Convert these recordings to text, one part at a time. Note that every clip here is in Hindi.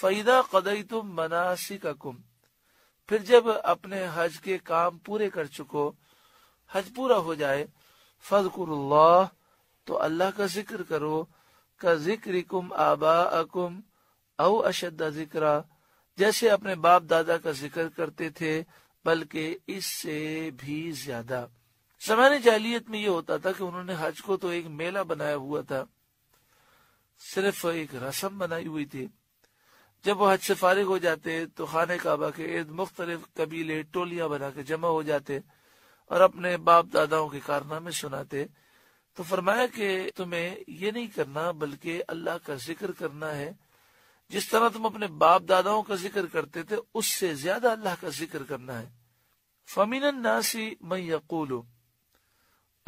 फैदा कदई तुम कुम फिर जब अपने हज के काम पूरे कर चुको हज पूरा हो जाए फजकुरुल्लाह तो अल्लाह का जिक्र करो का कुम आबा अकुम औ अशद जिक्रा जैसे अपने बाप दादा का जिक्र करते थे बल्कि इससे भी ज्यादा जमाने जालियत में ये होता था कि उन्होंने हज को तो एक मेला बनाया हुआ था सिर्फ एक रस्म बनाई हुई थी जब वो हज से फारिग हो जाते तो खान काबा के इर्द मुख्तलिफ कबीले टोलियां बना के जमा हो जाते और अपने बाप दादाओं के कारनामे सुनाते तो फरमाया कि तुम्हें ये नहीं करना बल्कि अल्लाह का जिक्र करना है जिस तरह तुम अपने बाप दादाओं का जिक्र करते थे उससे ज्यादा अल्लाह का जिक्र करना है फमीन नासी मैं यकूलो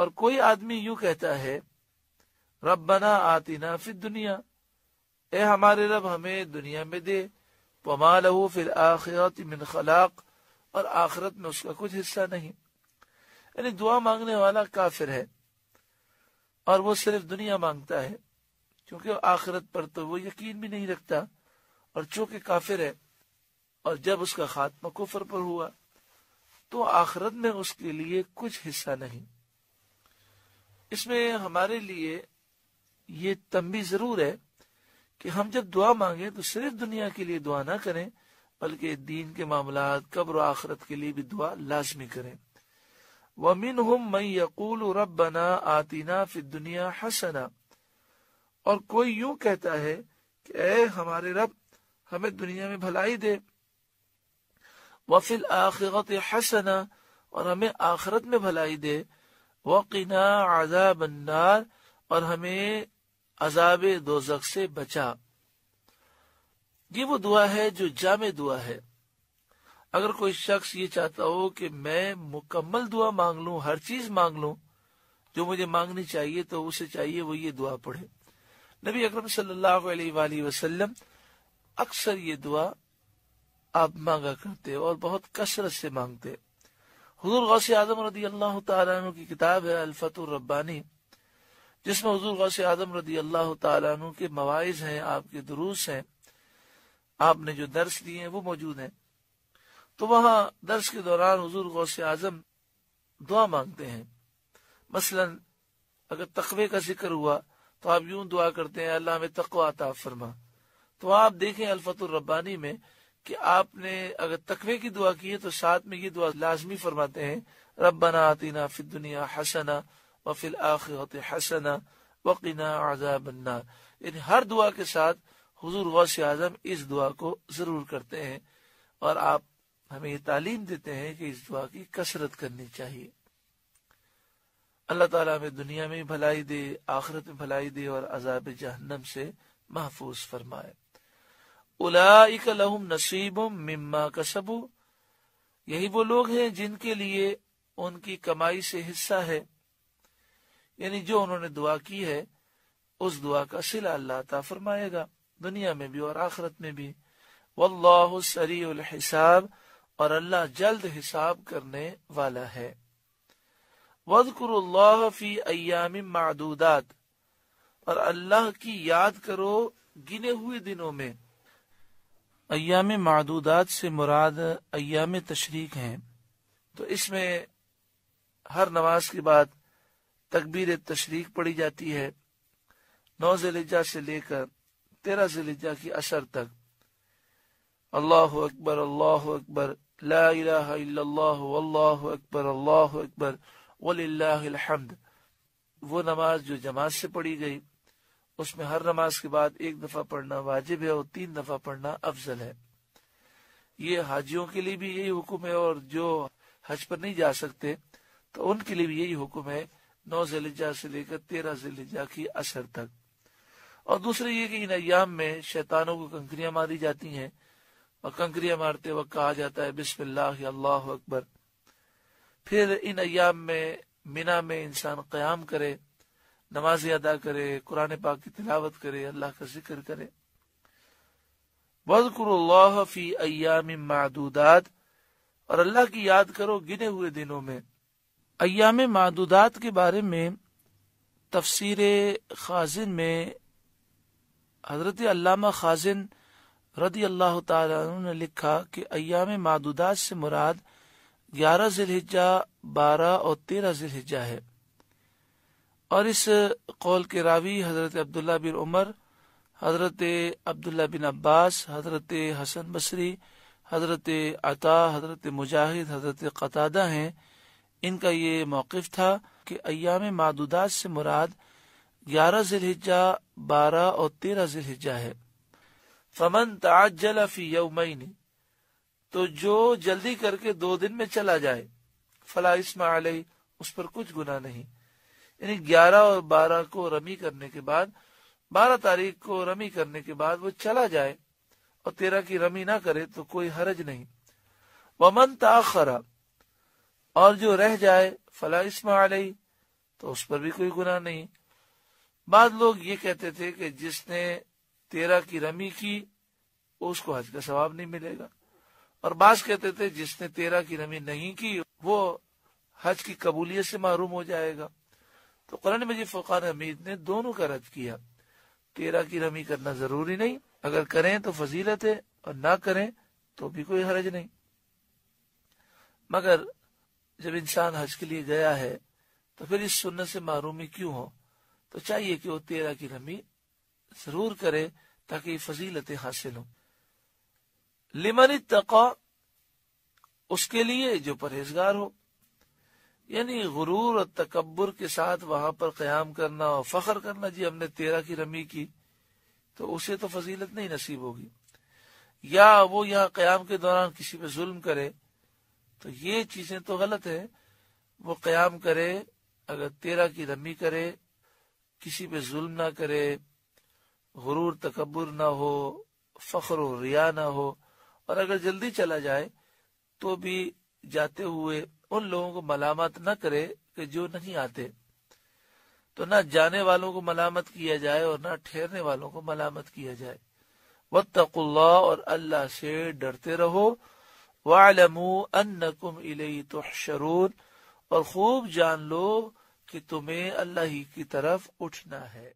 और कोई आदमी यू कहता है रबना आती ना फिर दुनिया ए हमारे रब हमें दुनिया में दे पमा लहू फिर आखिरत मिन खलाक और आखिरत में उसका कुछ हिस्सा नहीं यानी दुआ मांगने वाला काफिर है और वो सिर्फ दुनिया मांगता है क्योंकि आखिरत पर तो वो यकीन भी नहीं रखता और चूंकि काफिर है और जब उसका खात्मा कुफर पर हुआ तो आखिरत में उसके लिए कुछ हिस्सा नहीं इसमें हमारे लिए ये तंबी जरूर है कि हम जब दुआ मांगे तो सिर्फ दुनिया के लिए दुआ ना करें बल्कि दीन के मामला कब्र आखरत के लिए भी दुआ लाजमी करें वमिन हम मई यकूल रबना आतीना फिर दुनिया हसना और कोई यूं कहता है कि ए हमारे रब हमें दुनिया में भलाई दे वफिल आखिरत हसना और हमें आखरत में भलाई दे वकीना आजा बन्नार और हमें अजाब दो से बचा ये वो दुआ है जो जाम दुआ है अगर कोई शख्स ये चाहता हो कि मैं मुकम्मल दुआ मांग लू हर चीज मांग लू जो मुझे मांगनी चाहिए तो उसे चाहिए वो ये दुआ पढ़े नबी अकरम सल्लल्लाहु अलैहि वसल्लम अक्सर ये दुआ आप मांगा करते और बहुत कसरत से मांगते हजूर गौसे आजम रदी अल्लाह तु की किताब है अल्फत रब्बानी जिसमें हजूर गौस आदम रदी अल्लाह तु के मवाज हैं आपके दुरुस्त हैं आपने जो दर्श दिए वो मौजूद हैं तो वहाँ दर्श के दौरान हजूर गौस आजम दुआ मांगते हैं मसलन अगर तकवे का जिक्र हुआ तो आप यूं दुआ करते हैं अल्लाह में तकवा आता फरमा तो आप देखें अल्फतुलरबानी में कि आपने अगर तकवे की दुआ की है तो साथ में ये दुआ लाजमी फरमाते हैं रबना आतीना फिर दुनिया हसना वफिल आखिरत हसना वकीना आजाब अन्नार यानी हर दुआ के साथ हुजूर गौस आजम इस दुआ को जरूर करते हैं और आप हमें ये तालीम देते हैं कि इस दुआ की कसरत करनी चाहिए अल्लाह ताला हमें दुनिया में भलाई दे आखिरत में भलाई दे और अजाब जहन्नम से महफूज फरमाए उलाइक लहुम नसीब मिम्मा कसबू यही वो लोग हैं जिनके लिए उनकी कमाई से हिस्सा है यानी जो उन्होंने दुआ की है उस दुआ का सिला अल्लाह ता फरमाएगा दुनिया में भी और आखरत में भी वल्लाहु सरीउल हिसाब और अल्लाह जल्द हिसाब करने वाला है वदकुरुल्लाह फी अयाम मादूदात और अल्लाह की याद करो गिने हुए दिनों में अयाम मादूदात से मुराद अयाम तशरीक है तो इसमें हर नमाज के बाद तकबीर तशरीक पढ़ी जाती है नौ जिलेजा से लेकर तेरह जिलेजा की असर तक अल्लाह अकबर अल्लाह अकबर ला अल्लाह अकबर अल्लाह अकबर वल्लाहमद वो नमाज जो जमात से पढ़ी गई उसमें हर नमाज के बाद एक दफा पढ़ना वाजिब है और तीन दफा पढ़ना अफजल है ये हाजियों के लिए भी यही हुक्म है और जो हज पर नहीं जा सकते तो उनके लिए भी यही हुक्म है नौ जिलजा से लेकर तेरह जिलजा की असर तक और दूसरे ये कि इन अयाम में शैतानों को कंकरियां मारी जाती हैं और कंकरियां मारते वक्त कहा जाता है बिस्मिल्लाह अल्लाह अकबर फिर इन अयाम में मिना में इंसान क्याम करे नमाज अदा करे कुरान पाक की तिलावत करे अल्लाह का जिक्र करे वजकुर फी अयाम मादूदात और अल्लाह की याद करो गिने हुए दिनों में अयाम मादूदात के बारे में तफसर खाजिन में हजरत अल्लामा खाजिन रदी अल्लाह तु ने लिखा कि अयाम मादूदात से मुराद ग्यारह जिलहिजा बारह और तेरह जिलहिजा है और इस कौल के रावी हजरत अब्दुल्ला बिन उमर हजरत अब्दुल्ला बिन अब्बास हजरत हसन बसरी हजरत अता हजरत मुजाहिद हजरत कतादा हैं इनका ये मौकफ था कि अयाम मादुदात से मुराद ग्यारह जिलहिजा बारह और तेरह जिलहिजा है फमन ताजल फी तो जो जल्दी करके दो दिन में चला जाए फला इसमा उस पर कुछ गुना नहीं यानी ग्यारह और बारह को रमी करने के बाद बारह तारीख को रमी करने के बाद वो चला जाए और तेरह की रमी ना करे तो कोई हरज नहीं वमन ताखरा और जो रह जाए फला आ रही तो उस पर भी कोई गुनाह नहीं बाद लोग ये कहते थे कि जिसने तेरा की रमी की उसको हज का सवाब नहीं मिलेगा और बास कहते थे जिसने तेरा की रमी नहीं की वो हज की कबूलियत से महरूम हो जाएगा तो कुरान मजीद फुकान हमीद ने दोनों का रद्द किया तेरा की रमी करना जरूरी नहीं अगर करें तो फजीलत है और ना करें तो भी कोई हरज नहीं मगर जब इंसान हज के लिए गया है तो फिर इस सुन्नत से मारूमी क्यों हो तो चाहिए कि वो तेरा की रमी जरूर करे ताकि फजीलतें हासिल हों लिमन तका उसके लिए जो परहेजगार हो यानी गुरूर और तकबर के साथ वहां पर क्याम करना और फख्र करना जी हमने तेरा की रमी की तो उसे तो फजीलत नहीं नसीब होगी या वो यहाँ क्याम के दौरान किसी पे जुल्म करे तो ये चीजें तो गलत है वो क्याम करे अगर तेरा की रमी करे किसी पे जुल्म ना करे गुरूर तकबर ना हो फख्र रिया ना हो और अगर जल्दी चला जाए तो भी जाते हुए उन लोगों को मलामत न करे कि जो नहीं आते तो ना जाने वालों को मलामत किया जाए और ना ठहरने वालों को मलामत किया जाए वत्तकुल्ला और अल्लाह से डरते रहो वालमू अन्नकुम इलेई तुहशरून और खूब जान लो कि तुम्हें अल्लाह की तरफ उठना है